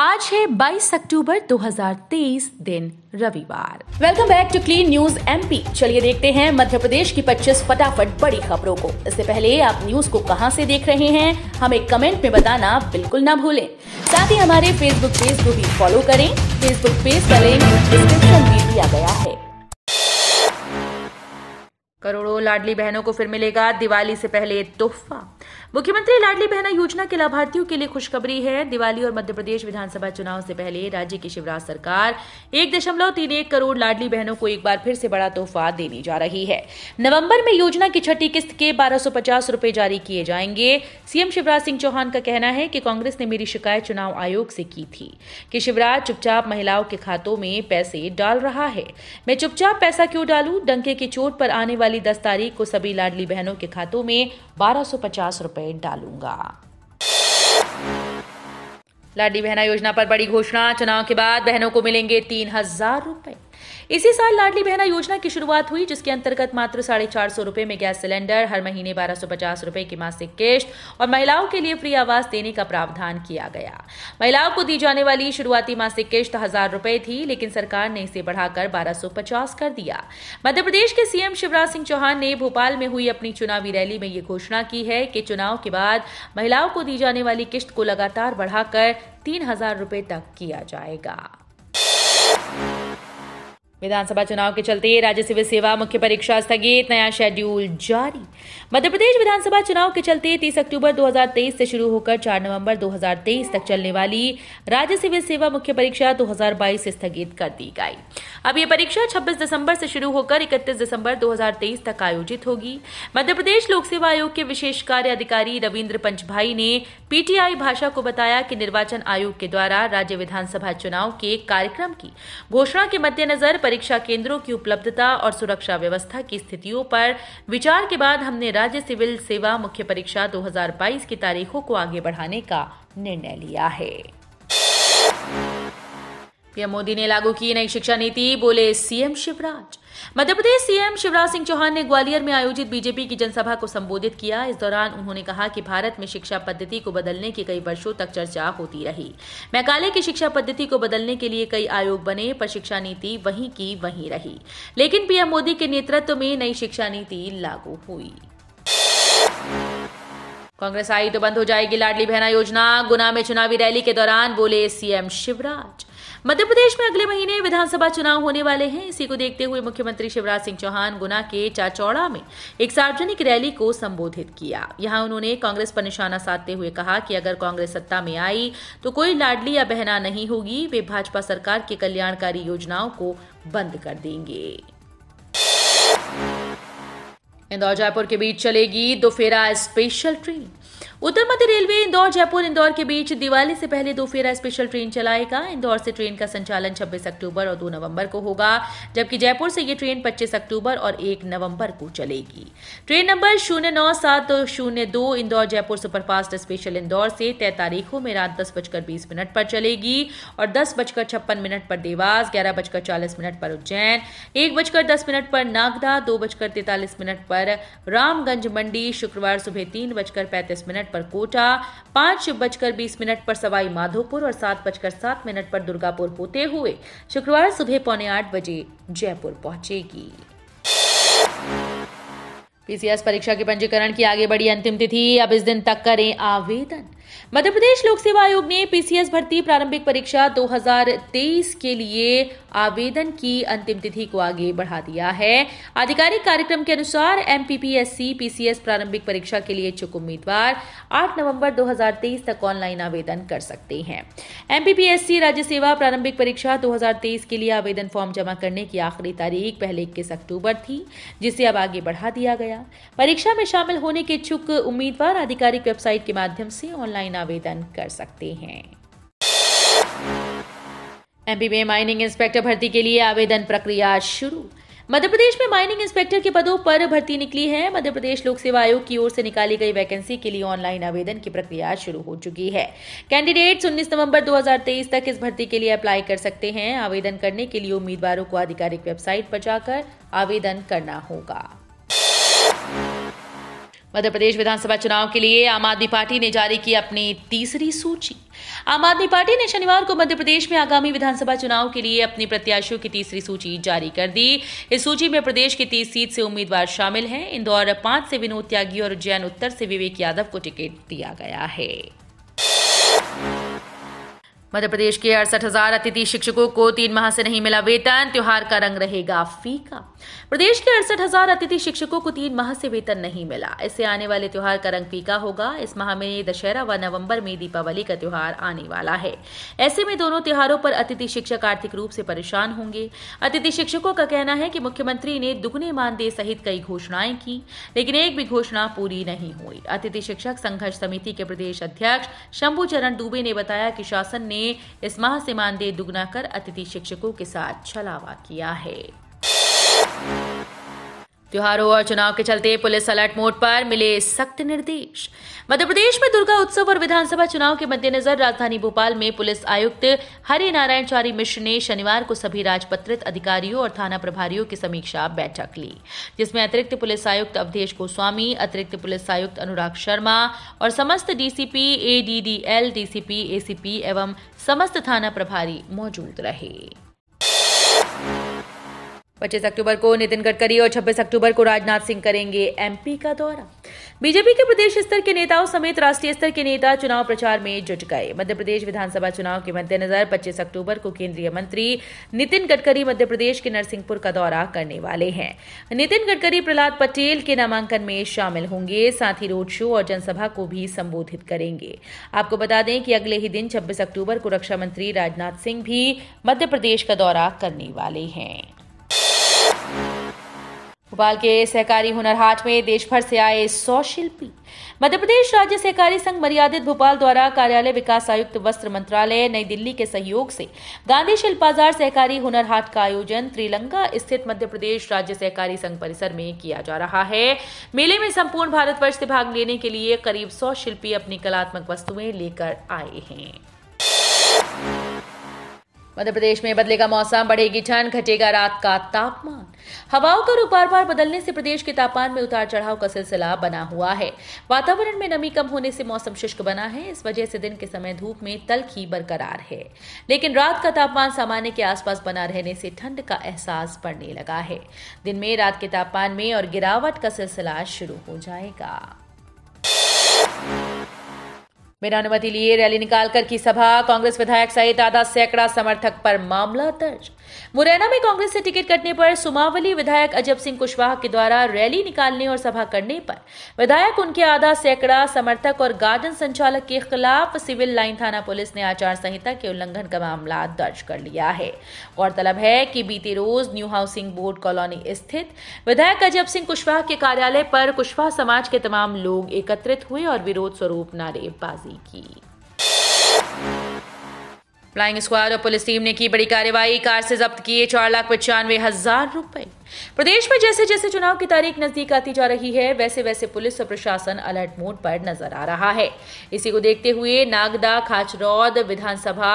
आज है 22 अक्टूबर 2023 दिन रविवार welcome back to clean news MP चलिए देखते हैं मध्य प्रदेश की 25 फटाफट बड़ी खबरों को इससे पहले आप न्यूज को कहां से देख रहे हैं हमें कमेंट में बताना बिल्कुल ना भूलें साथ ही हमारे फेसबुक पेज को भी फॉलो करें फेसबुक पेज का लिंक डिस्क्रिप्शन में दिया गया है करोड़ों लाडली बहनों को फिर मिलेगा दिवाली से पहले तोहफा मुख्यमंत्री लाडली बहना योजना के लाभार्थियों के लिए खुशखबरी है दिवाली और मध्य प्रदेश विधानसभा चुनाव से पहले राज्य की शिवराज सरकार एक दशमलव तीन एक करोड़ लाडली बहनों को एक बार फिर से बड़ा तोहफा देने जा रही है नवंबर में योजना की छठी किस्त के बारह रुपए जारी किए जाएंगे सीएम शिवराज सिंह चौहान का कहना है कि कांग्रेस ने मेरी शिकायत चुनाव आयोग से की थी कि शिवराज चुपचाप महिलाओं के खातों में पैसे डाल रहा है मैं चुपचाप पैसा क्यों डालू डंके की चोट पर आने वाली वाली 10 तारीख को सभी लाडली बहनों के खातों में बारह सौ रुपए डालूंगा लाडली बहना योजना पर बड़ी घोषणा चुनाव के बाद बहनों को मिलेंगे तीन हजार रुपए इसी साल लाडली बहना योजना की शुरुआत हुई जिसके अंतर्गत मात्र साढ़े चार सौ रूपये में गैस सिलेंडर हर महीने बारह सौ पचास रूपए की मासिक किश्त और महिलाओं के लिए फ्री आवास देने का प्रावधान किया गया महिलाओं को दी जाने वाली शुरुआती मासिक किश्त हजार रूपए थी लेकिन सरकार ने इसे बढ़ाकर बारह सौ पचास कर दिया मध्य प्रदेश के सीएम शिवराज सिंह चौहान ने भोपाल में हुई अपनी चुनावी रैली में ये घोषणा की है कि चुनाव के बाद महिलाओं को दी जाने वाली किश्त को लगातार बढ़ाकर तीन हजार रूपये तक किया जाएगा विधानसभा चुनाव के चलते राज्य सिविल सेवा मुख्य परीक्षा स्थगित नया शेड्यूल जारी मध्य प्रदेश विधानसभा चुनाव के चलते 30 अक्टूबर 2023 से शुरू होकर 4 नवंबर 2023 तक चलने वाली राज्य सिविल सेवा मुख्य परीक्षा 2022 से स्थगित कर दी गई अब ये परीक्षा 26 दिसंबर से शुरू होकर 31 दिसंबर 2023 तक आयोजित होगी मध्य प्रदेश लोक सेवा आयोग के विशेष कार्य अधिकारी रविन्द्र पंचभाई ने पीटीआई भाषा को बताया कि निर्वाचन आयोग के द्वारा राज्य विधानसभा चुनाव के कार्यक्रम की घोषणा के मद्देनजर परीक्षा केंद्रों की उपलब्धता और सुरक्षा व्यवस्था की स्थितियों पर विचार के बाद हमने राज्य सिविल सेवा मुख्य परीक्षा 2022 की तारीखों को आगे बढ़ाने का निर्णय लिया है पीएम मोदी ने लागू की नई शिक्षा नीति बोले सीएम शिवराज मध्य प्रदेश सीएम शिवराज सिंह चौहान ने ग्वालियर में आयोजित बीजेपी की जनसभा को संबोधित किया इस दौरान उन्होंने कहा कि भारत में शिक्षा पद्धति को बदलने की कई वर्षों तक चर्चा होती रही मैकाले की शिक्षा पद्धति को बदलने के लिए कई आयोग बने पर शिक्षा नीति वहीं की वहीं रही लेकिन पीएम मोदी के नेतृत्व में नई शिक्षा नीति लागू हुई कांग्रेस आई तो बंद हो जाएगी लाडली बहना योजना गुना में चुनावी रैली के दौरान बोले सीएम शिवराज मध्य प्रदेश में अगले महीने विधानसभा चुनाव होने वाले हैं इसी को देखते हुए मुख्यमंत्री शिवराज सिंह चौहान गुना के चाचौड़ा में एक सार्वजनिक रैली को संबोधित किया यहां उन्होंने कांग्रेस पर निशाना साधते हुए कहा कि अगर कांग्रेस सत्ता में आई तो कोई लाडली या बहना नहीं होगी वे भाजपा सरकार की कल्याणकारी योजनाओं को बंद कर देंगे इंदौर जयपुर के बीच चलेगी दोफेरा स्पेशल ट्रेन उत्तर मध्य रेलवे इंदौर जयपुर इंदौर के बीच दिवाली से पहले दो फेरा स्पेशल ट्रेन चलाएगा इंदौर से ट्रेन का संचालन 26 अक्टूबर और 2 नवंबर को होगा जबकि जयपुर से ये ट्रेन 25 अक्टूबर और 1 नवंबर को चलेगी ट्रेन नंबर शून्य नौ सात शून्य दो इंदौर जयपुर सुपरफास्ट स्पेशल इंदौर से तय तारीखों में रात दस बजकर बीस मिनट पर चलेगी और दस बजकर छप्पन मिनट पर देवास ग्यारह बजकर चालीस मिनट पर उज्जैन एक बजकर दस मिनट पर नागदा दो बजकर तैतालीस मिनट पर रामगंज मंडी शुक्रवार सुबह तीन बजकर पैंतीस मिनट पर कोटा पांच बजकर बीस मिनट पर सवाई माधोपुर और सात बजकर सात मिनट पर दुर्गापुर होते हुए शुक्रवार सुबह पौने आठ बजे जयपुर पहुंचेगी पीसीएस परीक्षा के पंजीकरण की आगे बढ़ी अंतिम तिथि अब इस दिन तक करें आवेदन मध्य प्रदेश लोक सेवा आयोग ने पीसीएस भर्ती प्रारंभिक परीक्षा 2023 के लिए आवेदन की अंतिम तिथि को आगे बढ़ा दिया है आधिकारिक कार्यक्रम के अनुसार एमपीपीएससी पीसीएस प्रारंभिक परीक्षा के लिए इच्छुक उम्मीदवार 8 नवंबर 2023 तक ऑनलाइन आवेदन कर सकते हैं एमपीपीएससी राज्य सेवा प्रारंभिक परीक्षा 2023 के लिए आवेदन फॉर्म जमा करने की आखिरी तारीख पहले इक्कीस अक्टूबर थी जिसे अब आगे बढ़ा दिया गया परीक्षा में शामिल होने के इच्छुक उम्मीदवार आधिकारिक वेबसाइट के माध्यम से ऑनलाइन ऑनलाइन आवेदन कर सकते हैं एमपी में माइनिंग इंस्पेक्टर भर्ती के लिए आवेदन प्रक्रिया शुरू मध्य प्रदेश में माइनिंग इंस्पेक्टर के पदों पर भर्ती निकली है मध्य प्रदेश लोक सेवा आयोग की ओर से निकाली गई वैकेंसी के लिए ऑनलाइन आवेदन की प्रक्रिया शुरू हो चुकी है कैंडिडेट्स 19 नवंबर 2023 तक इस भर्ती के लिए अप्लाई कर सकते हैं आवेदन करने के लिए उम्मीदवारों को आधिकारिक वेबसाइट पर जाकर आवेदन करना होगा मध्य प्रदेश विधानसभा चुनाव के लिए आम आदमी पार्टी ने जारी की अपनी तीसरी सूची आम आदमी पार्टी ने शनिवार को मध्य प्रदेश में आगामी विधानसभा चुनाव के लिए अपने प्रत्याशियों की तीसरी सूची जारी कर दी इस सूची में प्रदेश की तीस सीट से उम्मीदवार शामिल हैं इंदौर पांच से विनोद त्यागी और उज्जैन उत्तर से विवेक यादव को टिकट दिया गया है मध्य प्रदेश के अड़सठ हजार अतिथि शिक्षकों को तीन माह से नहीं मिला वेतन त्योहार का रंग रहेगा फीका प्रदेश के अड़सठ हजार अतिथि शिक्षकों को तीन माह से वेतन नहीं मिला इससे आने वाले त्यौहार का रंग फीका होगा इस माह में दशहरा व नवंबर में दीपावली का त्योहार आने वाला है ऐसे में दोनों त्योहारों पर अतिथि शिक्षक आर्थिक रूप से परेशान होंगे अतिथि शिक्षकों का कहना है कि मुख्यमंत्री ने दुगने मानदेय सहित कई घोषणाएं की लेकिन एक भी घोषणा पूरी नहीं हुई अतिथि शिक्षक संघर्ष समिति के प्रदेश अध्यक्ष शंभू चरण दुबे ने बताया कि शासन ने इस माह से मानदेय दुगना कर अतिथि शिक्षकों के साथ छलावा किया है त्योहारों और चुनाव के चलते पुलिस अलर्ट मोड पर मिले सख्त निर्देश मध्य प्रदेश में दुर्गा उत्सव और विधानसभा चुनाव के मद्देनजर राजधानी भोपाल में पुलिस आयुक्त हरि नारायण चारी मिश्र ने शनिवार को सभी राजपत्रित अधिकारियों और थाना प्रभारियों की समीक्षा बैठक ली जिसमें अतिरिक्त पुलिस आयुक्त अवधेश गोस्वामी अतिरिक्त पुलिस आयुक्त अनुराग शर्मा और समस्त डीसीपी एडीडीएल डीसीपी एसीपी एवं समस्त थाना प्रभारी मौजूद रहे पच्चीस अक्टूबर को नितिन गडकरी और 26 अक्टूबर को राजनाथ सिंह करेंगे एमपी का दौरा बीजेपी के प्रदेश स्तर के नेताओं समेत राष्ट्रीय स्तर के नेता चुनाव प्रचार में जुट गए मध्य प्रदेश विधानसभा चुनाव के मद्देनजर 25 अक्टूबर को केंद्रीय मंत्री नितिन गडकरी मध्य प्रदेश के नरसिंहपुर का दौरा करने वाले हैं नितिन गडकरी प्रहलाद पटेल के नामांकन में शामिल होंगे साथ ही रोड शो और जनसभा को भी संबोधित करेंगे आपको बता दें कि अगले ही दिन छब्बीस अक्टूबर को रक्षा मंत्री राजनाथ सिंह भी मध्य प्रदेश का दौरा करने वाले हैं भोपाल के सहकारी हुनर हाट में देश भर से आए सौ शिल्पी मध्य प्रदेश राज्य सहकारी संघ मर्यादित भोपाल द्वारा कार्यालय विकास आयुक्त वस्त्र मंत्रालय नई दिल्ली के सहयोग से गांधी शिल्प बाजार सहकारी हुनर हाट का आयोजन त्रिलंगा स्थित मध्य प्रदेश राज्य सहकारी संघ परिसर में किया जा रहा है मेले में संपूर्ण भारतवर्ष से भाग लेने के लिए करीब सौ शिल्पी अपनी कलात्मक वस्तुएं लेकर आए हैं मध्य प्रदेश में बदलेगा मौसम बढ़ेगी ठंड घटेगा रात का तापमान हवाओं का रुख बार बार बदलने से प्रदेश के तापमान में उतार चढ़ाव का सिलसिला बना हुआ है वातावरण में नमी कम होने से मौसम शुष्क बना है इस वजह से दिन के समय धूप में तलखी बरकरार है लेकिन रात का तापमान सामान्य के आसपास बना रहने से ठंड का एहसास बढ़ने लगा है दिन में रात के तापमान में और गिरावट का सिलसिला शुरू हो जाएगा बिना अनुमति लिए रैली निकालकर की सभा कांग्रेस विधायक सहित आधा सैकड़ा समर्थक पर मामला दर्ज मुरैना में कांग्रेस से टिकट कटने पर सुमावली विधायक अजब सिंह कुशवाहा के द्वारा रैली निकालने और सभा करने पर विधायक उनके आधा सैकड़ा समर्थक और गार्डन संचालक के खिलाफ सिविल लाइन थाना पुलिस ने आचार संहिता के उल्लंघन का मामला दर्ज कर लिया है गौरतलब है कि बीते रोज न्यू हाउसिंग बोर्ड कॉलोनी स्थित विधायक अजब सिंह कुशवाहा के कार्यालय पर कुशवाहा समाज के तमाम लोग एकत्रित हुए और विरोध स्वरूप नारेबाजी की फ्लाइंग स्क्वाड और पुलिस टीम ने की बड़ी कार्रवाई कार से जब्त किए चार लाख पचानवे हजार रुपए प्रदेश में जैसे जैसे चुनाव की तारीख नजदीक आती जा रही है वैसे वैसे पुलिस और प्रशासन अलर्ट मोड पर नजर आ रहा है इसी को देखते हुए नागदा खाचरौद विधानसभा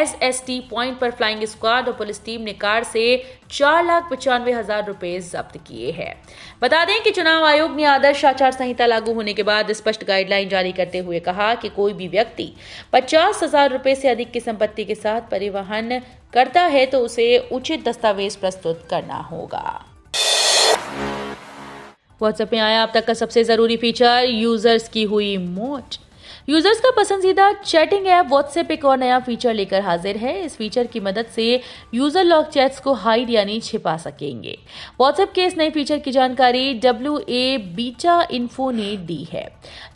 एसएसटी पॉइंट पर फ्लाइंग स्क्वाड और पुलिस टीम ने कार से चार लाख पचानवे हजार रूपए जब्त किए हैं बता दें कि चुनाव आयोग ने आदर्श आचार संहिता लागू होने के बाद स्पष्ट गाइडलाइन जारी करते हुए कहा कि कोई भी व्यक्ति पचास हजार रूपए से अधिक की संपत्ति के साथ परिवहन करता है तो उसे उचित दस्तावेज प्रस्तुत करना होगा व्हाट्सएप में आया अब तक का सबसे ज़रूरी फीचर यूज़र्स की हुई मौत यूजर्स का पसंदीदा चैटिंग ऐप व्हाट्सएप एक और नया फीचर लेकर हाजिर है इस फीचर की मदद से यूजर लॉक चैट्स को हाइड यानी छिपा सकेंगे व्हाट्सएप के इस नए फीचर की जानकारी डब्ल्यू ए बीटा इन्फो ने दी है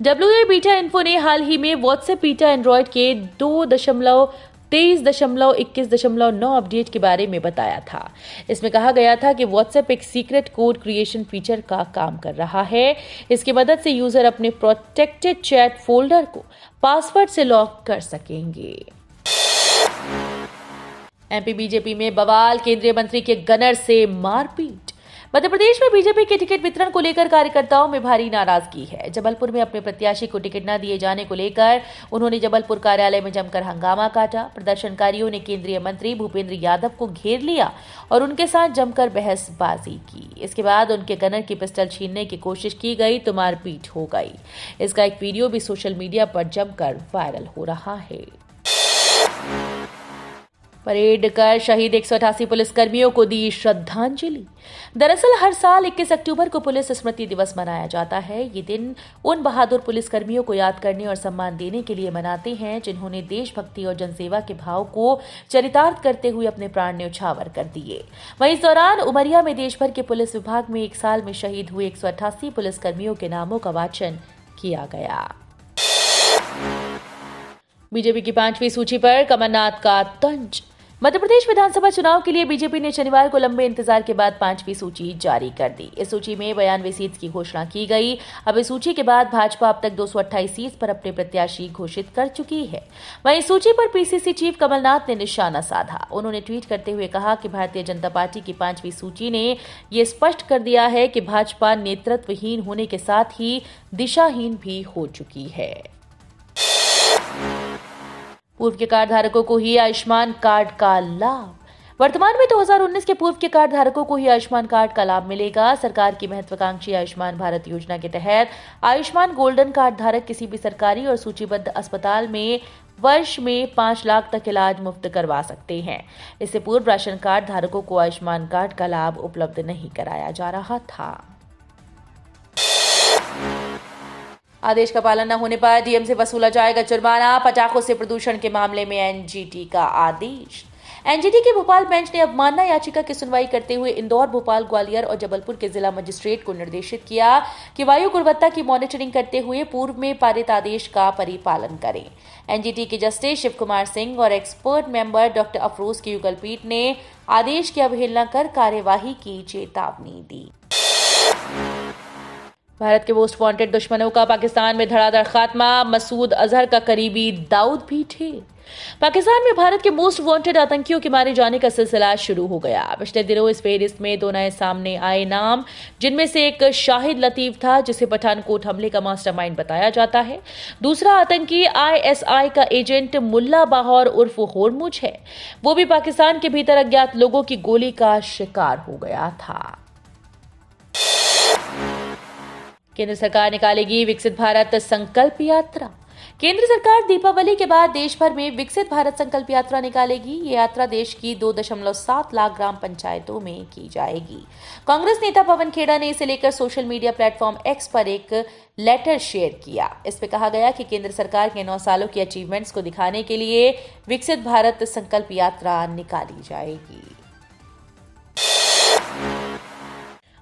डब्ल्यू ए बीटा इन्फो ने हाल ही में व्हाट्सएप बीटा एंड्रॉयड के दो दशमलव तेईस दशमलव इक्कीस दशमलव नौ अपडेट के बारे में बताया था इसमें कहा गया था कि व्हाट्सएप एक सीक्रेट कोड क्रिएशन फीचर का काम कर रहा है इसकी मदद से यूजर अपने प्रोटेक्टेड चैट फोल्डर को पासवर्ड से लॉक कर सकेंगे एमपी बीजेपी में बवाल केंद्रीय मंत्री के गनर से मारपीट मध्य प्रदेश में बीजेपी के टिकट वितरण को लेकर कार्यकर्ताओं में भारी नाराजगी है जबलपुर में अपने प्रत्याशी को टिकट न दिए जाने को लेकर उन्होंने जबलपुर कार्यालय में जमकर हंगामा काटा प्रदर्शनकारियों ने केंद्रीय मंत्री भूपेंद्र यादव को घेर लिया और उनके साथ जमकर बहसबाजी की इसके बाद उनके गनर की पिस्टल छीनने की कोशिश की गई तो मारपीट हो गई इसका एक वीडियो भी सोशल मीडिया पर जमकर वायरल हो रहा है परेड कर शहीद एक पुलिसकर्मियों को दी श्रद्धांजलि दरअसल हर साल 21 अक्टूबर को पुलिस स्मृति दिवस मनाया जाता है ये दिन उन बहादुर पुलिसकर्मियों को याद करने और सम्मान देने के लिए मनाते हैं जिन्होंने देशभक्ति और जनसेवा के भाव को चरितार्थ करते हुए अपने प्राण न्यौछावर कर दिए वहीं इस दौरान उमरिया में देशभर के पुलिस विभाग में एक साल में शहीद हुए एक पुलिसकर्मियों के नामों का वाचन किया गया बीजेपी की पांचवी सूची पर कमलनाथ का तंज मध्य प्रदेश विधानसभा चुनाव के लिए बीजेपी ने शनिवार को लंबे इंतजार के बाद पांचवी सूची जारी कर दी इस सूची में बयानवे सीट की घोषणा की गई अब इस सूची के बाद भाजपा अब तक दो सीट पर अपने प्रत्याशी घोषित कर चुकी है वहीं सूची पर पीसीसी चीफ कमलनाथ ने निशाना साधा उन्होंने ट्वीट करते हुए कहा कि भारतीय जनता पार्टी की पांचवी सूची ने यह स्पष्ट कर दिया है कि भाजपा नेतृत्वहीन होने के साथ ही दिशाहीन भी हो चुकी है पूर्व के कार्ड धारकों को ही आयुष्मान कार्ड का लाभ वर्तमान में 2019 के पूर्व के कार्ड धारकों को ही आयुष्मान कार्ड का लाभ मिलेगा सरकार की महत्वाकांक्षी आयुष्मान भारत योजना के तहत आयुष्मान गोल्डन कार्ड धारक किसी भी सरकारी और सूचीबद्ध अस्पताल में वर्ष में पांच लाख तक इलाज मुफ्त करवा सकते हैं इससे पूर्व राशन कार्ड धारकों को आयुष्मान कार्ड का लाभ उपलब्ध नहीं कराया जा रहा था आदेश का पालन न होने पर डीएम से वसूला जाएगा जुर्माना पटाखों से प्रदूषण के मामले में एनजीटी का आदेश एनजीटी के भोपाल बेंच ने अवमानना याचिका की सुनवाई करते हुए इंदौर भोपाल ग्वालियर और जबलपुर के जिला मजिस्ट्रेट को निर्देशित किया कि वायु गुणवत्ता की मॉनिटरिंग करते हुए पूर्व में पारित आदेश का परिपालन करें एनजीटी के जस्टिस शिव कुमार सिंह और एक्सपर्ट मेंबर डॉक्टर अफरोज की युगलपीठ ने आदेश की अवहेलना कर कार्यवाही की चेतावनी दी भारत के मोस्ट वांटेड दुश्मनों का पाकिस्तान में धड़ाधड़ खात्मा मसूद अजहर का करीबी दाऊद भी थे पाकिस्तान में भारत के मोस्ट वांटेड आतंकियों के मारे जाने का सिलसिला शुरू हो गया पिछले दिनों इस फेहरिस्त में दो नए सामने आए नाम जिनमें से एक शाहिद लतीफ था जिसे पठानकोट हमले का मास्टरमाइंड बताया जाता है दूसरा आतंकी आईएसआई का एजेंट मुल्ला बाहौर उर्फ होरमुज है वो भी पाकिस्तान के भीतर अज्ञात लोगों की गोली का शिकार हो गया था केंद्र सरकार निकालेगी विकसित भारत संकल्प यात्रा केंद्र सरकार दीपावली के बाद देश भर में विकसित भारत संकल्प यात्रा निकालेगी ये यात्रा देश की 2.7 लाख ग्राम पंचायतों में की जाएगी कांग्रेस नेता पवन खेड़ा ने इसे लेकर सोशल मीडिया प्लेटफॉर्म एक्स पर एक लेटर शेयर किया इसमें कहा गया कि केंद्र सरकार के नौ सालों की अचीवमेंट्स को दिखाने के लिए विकसित भारत संकल्प यात्रा निकाली जाएगी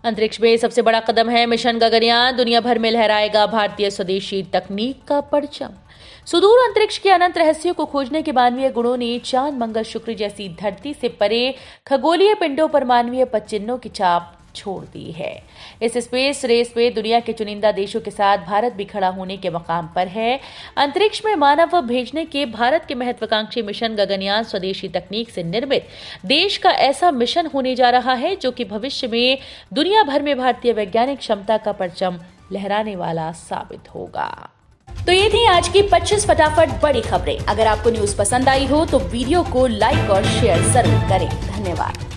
अंतरिक्ष में सबसे बड़ा कदम है मिशन गगनयान दुनिया भर में लहराएगा भारतीय स्वदेशी तकनीक का परचम सुदूर अंतरिक्ष के अनंत रहस्यों को खोजने के मानवीय गुणों ने चांद मंगल शुक्र जैसी धरती से परे खगोलीय पिंडों पर मानवीय पचिन्हों की छाप छोड़ दी है इस स्पेस रेस में दुनिया के चुनिंदा देशों के साथ भारत भी खड़ा होने के मकाम पर है अंतरिक्ष में मानव भेजने के भारत के महत्वाकांक्षी मिशन गगनयान स्वदेशी तकनीक से निर्मित देश का ऐसा मिशन होने जा रहा है जो कि भविष्य में दुनिया भर में भारतीय वैज्ञानिक क्षमता का परचम लहराने वाला साबित होगा तो ये थी आज की 25 फटाफट बड़ी खबरें अगर आपको न्यूज पसंद आई हो तो वीडियो को लाइक और शेयर जरूर करें धन्यवाद